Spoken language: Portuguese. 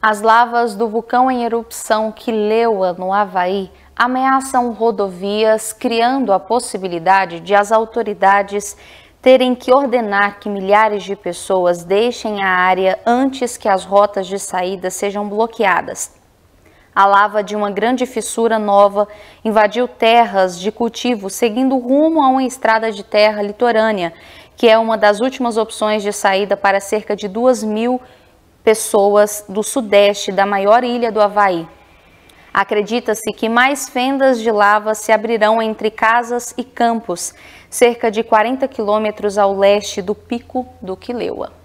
As lavas do vulcão em erupção Kileua, no Havaí, ameaçam rodovias, criando a possibilidade de as autoridades terem que ordenar que milhares de pessoas deixem a área antes que as rotas de saída sejam bloqueadas. A lava de uma grande fissura nova invadiu terras de cultivo, seguindo rumo a uma estrada de terra litorânea que é uma das últimas opções de saída para cerca de 2 mil pessoas do sudeste da maior ilha do Havaí. Acredita-se que mais fendas de lava se abrirão entre casas e campos, cerca de 40 quilômetros ao leste do pico do Quileua.